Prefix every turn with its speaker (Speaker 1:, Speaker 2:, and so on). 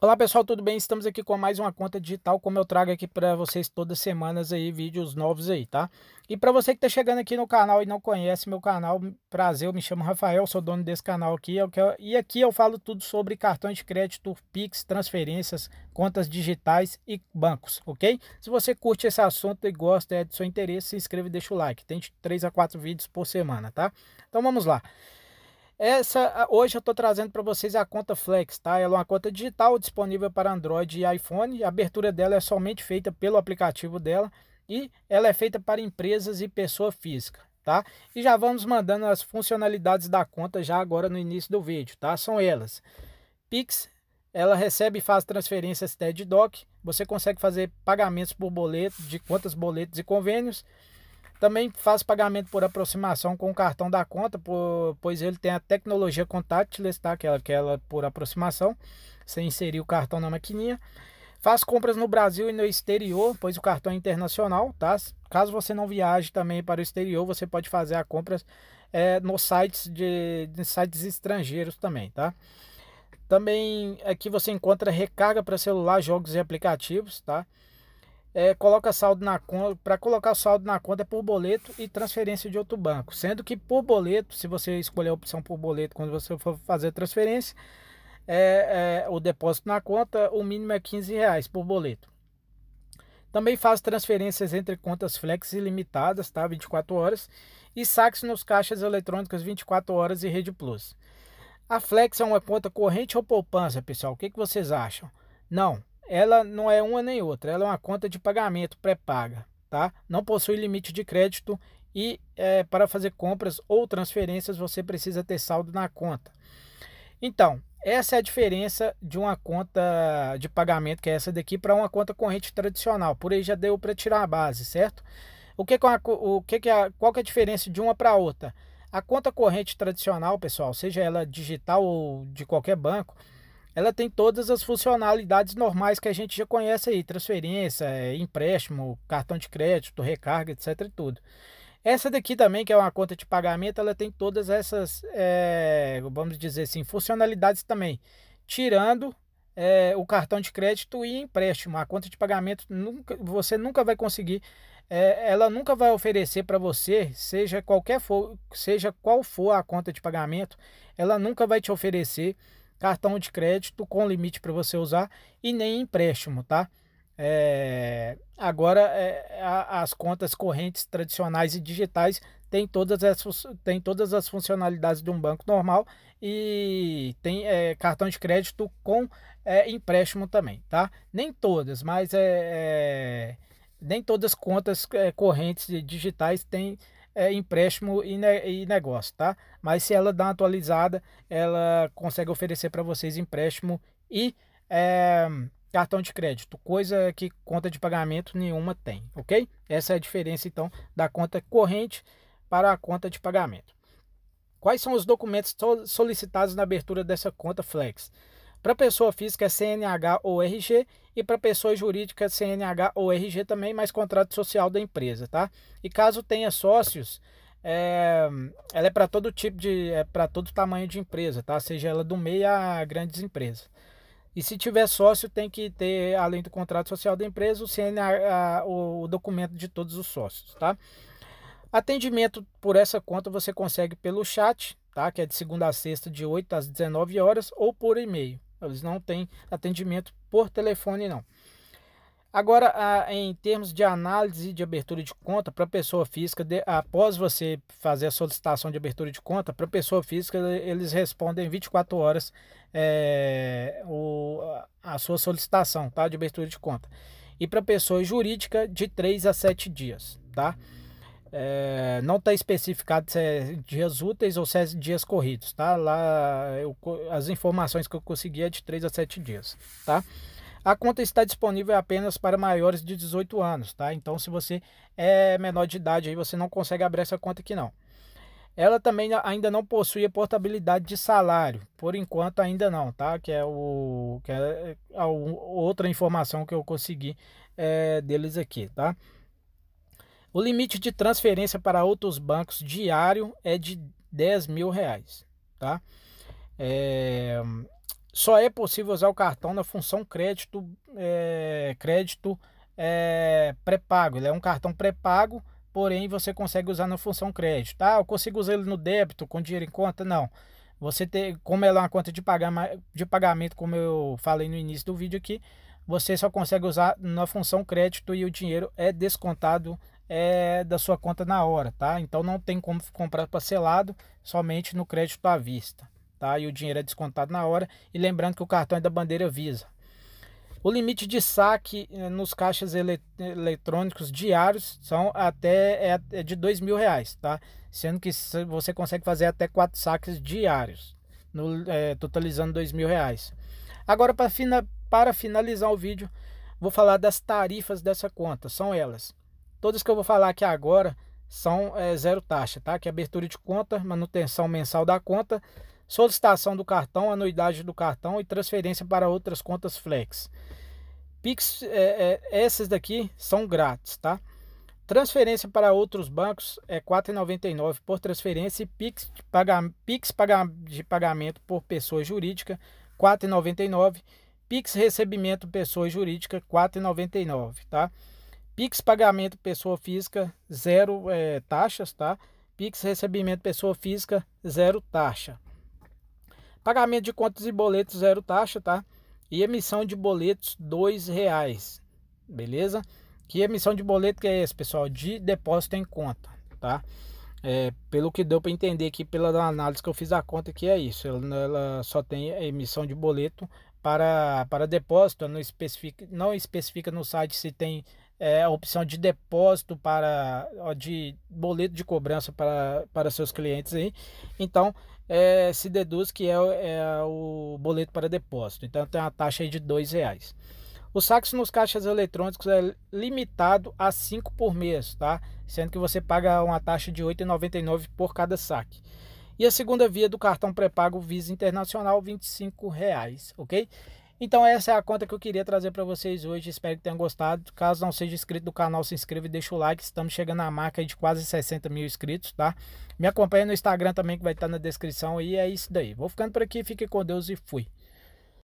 Speaker 1: Olá pessoal, tudo bem? Estamos aqui com mais uma conta digital, como eu trago aqui para vocês todas as semanas aí vídeos novos aí, tá? E para você que tá chegando aqui no canal e não conhece meu canal, prazer, eu me chamo Rafael, sou dono desse canal aqui, é e aqui eu falo tudo sobre cartões de crédito, Pix, transferências, contas digitais e bancos, ok? Se você curte esse assunto e gosta, é do seu interesse, se inscreva e deixa o like. Tem de 3 a 4 vídeos por semana, tá? Então vamos lá. Essa hoje eu estou trazendo para vocês a conta Flex, tá? Ela é uma conta digital disponível para Android e iPhone. A abertura dela é somente feita pelo aplicativo dela e ela é feita para empresas e pessoa física, tá? E já vamos mandando as funcionalidades da conta já agora no início do vídeo, tá? São elas: Pix, ela recebe e faz transferências TED Doc. Você consegue fazer pagamentos por boleto, de contas, boletos e convênios. Também faz pagamento por aproximação com o cartão da conta, pois ele tem a tecnologia contactless, tá? Aquela, aquela por aproximação, sem inserir o cartão na maquininha. Faz compras no Brasil e no exterior, pois o cartão é internacional, tá? Caso você não viaje também para o exterior, você pode fazer a compras é, nos sites de, de sites estrangeiros também, tá? Também aqui você encontra recarga para celular, jogos e aplicativos, tá? é, coloca saldo na conta. Para colocar o saldo na conta é por boleto e transferência de outro banco. Sendo que por boleto, se você escolher a opção por boleto quando você for fazer transferência, é, é, o depósito na conta, o mínimo é 15 reais por boleto. Também faz transferências entre contas flex ilimitadas, tá? 24 horas, e saques nos caixas eletrônicos 24 horas e Rede Plus. A Flex é uma conta corrente ou poupança, pessoal? O que, que vocês acham? Não, ela não é uma nem outra, ela é uma conta de pagamento pré-paga, tá? Não possui limite de crédito e é, para fazer compras ou transferências você precisa ter saldo na conta. Então, essa é a diferença de uma conta de pagamento, que é essa daqui, para uma conta corrente tradicional. Por aí já deu para tirar a base, certo? O que, que, é uma, o que, que é, qual que é a diferença de uma para outra? A conta corrente tradicional, pessoal, seja ela digital ou de qualquer banco, ela tem todas as funcionalidades normais que a gente já conhece aí, transferência, é, empréstimo, cartão de crédito, recarga, etc e tudo. Essa daqui também, que é uma conta de pagamento, ela tem todas essas, é, vamos dizer assim, funcionalidades também, tirando é, o cartão de crédito e empréstimo. A conta de pagamento nunca, você nunca vai conseguir, é, ela nunca vai oferecer para você, seja qualquer for, seja qual for a conta de pagamento, ela nunca vai te oferecer cartão de crédito com limite para você usar e nem empréstimo, tá? É, agora é, a, as contas correntes tradicionais e digitais têm todas as, têm todas as funcionalidades de um banco normal e tem é, cartão de crédito com é, empréstimo também, tá? Nem todas, mas é, é nem todas as contas é, correntes digitais têm é, empréstimo e, ne e, negócio, tá? Mas se ela dá uma atualizada, ela consegue oferecer para vocês empréstimo e é, cartão de crédito, coisa que conta de pagamento nenhuma tem, ok? Essa é a diferença então da conta corrente para a conta de pagamento. Quais são os documentos solicitados na abertura dessa conta Flex? Para pessoa física é CNH ou RG e para pessoa jurídica é CNH ou RG também, mais contrato social da empresa, tá? E caso tenha sócios, é, ela é para todo tipo de, é para todo tamanho de empresa, tá? Seja ela do meio a grandes empresas. E se tiver sócio, tem que ter, além do contrato social da empresa, o CNH, o documento de todos os sócios, tá? Atendimento por essa conta você consegue pelo chat, tá? Que é de segunda a sexta, de 8 às 19 horas, ou por e-mail. Eles não têm atendimento por telefone, não. Agora, em termos de análise de abertura de conta para pessoa física, após você fazer a solicitação de abertura de conta, para pessoa física, eles respondem 24 horas é, o, a sua solicitação tá, de abertura de conta. E para pessoa jurídica, de 3 a 7 dias. Tá? É, não está especificado se é dias úteis ou se é dias corridos, tá? Lá eu, as informações que eu consegui é de 3 a 7 dias, tá? A conta está disponível apenas para maiores de 18 anos, tá? Então, se você é menor de idade, aí você não consegue abrir essa conta aqui não. Ela também ainda não possui a portabilidade de salário, por enquanto ainda não, tá? Que é, o, que é, é a outra informação que eu consegui é, deles aqui, tá? O limite de transferência para outros bancos diário é de 10 mil reais, tá? É, só é possível usar o cartão na função crédito, é, crédito é, pré-pago. Ele é um cartão pré-pago, porém você consegue usar na função crédito. Ah, eu consigo usar ele no débito com dinheiro em conta? Não. Você tem, como ela é uma conta de, de pagamento, como eu falei no início do vídeo aqui, você só consegue usar na função crédito e o dinheiro é descontado é, da sua conta na hora, tá? Então não tem como comprar parcelado, somente no crédito à vista, tá? E o dinheiro é descontado na hora. E lembrando que o cartão é da bandeira Visa. O limite de saque eh, nos caixas eletrônicos diários são até é, é de dois mil reais, tá? Sendo que você consegue fazer até quatro saques diários, no, é, totalizando dois mil reais. Agora para fina, para finalizar o vídeo, vou falar das tarifas dessa conta. São elas: Todas que eu vou falar aqui agora são é, zero taxa, tá? Que é abertura de conta, manutenção mensal da conta, solicitação do cartão, anuidade do cartão e transferência para outras contas flex. Pix, é, é, essas daqui são grátis, tá? Transferência para outros bancos é R$ 4,99 por transferência e Pix, de, paga, PIX paga, de pagamento por pessoa jurídica R$ 4,99. Pix recebimento pessoa jurídica R$ 4,99, tá? Pix pagamento pessoa física, zero é, taxas, tá? Pix recebimento pessoa física, zero taxa. Pagamento de contas e boletos, zero taxa, tá? E emissão de boletos, dois reais, beleza? Que emissão de boleto que é esse, pessoal? De depósito em conta, tá? É, pelo que deu para entender aqui, pela análise que eu fiz da conta, que é isso. Ela, ela só tem emissão de boleto para, para depósito, não especifica, não especifica no site se tem é, a opção de depósito para de boleto de cobrança para, para seus clientes aí. Então é, se deduz que é, é, o boleto para depósito. Então tem uma taxa aí de dois reais. O saque nos caixas eletrônicos é limitado a 5 por mês, tá? Sendo que você paga uma taxa de R$ 8,99 por cada saque. E a segunda via do cartão pré-pago Visa Internacional, R$ 25, reais, ok? Então essa é a conta que eu queria trazer para vocês hoje. Espero que tenham gostado. Caso não seja inscrito do canal, se inscreva e deixa o like. Estamos chegando à marca de quase 60 mil inscritos, tá? Me acompanha no Instagram também que vai estar na descrição. E é isso daí. Vou ficando por aqui. Fique com Deus e fui.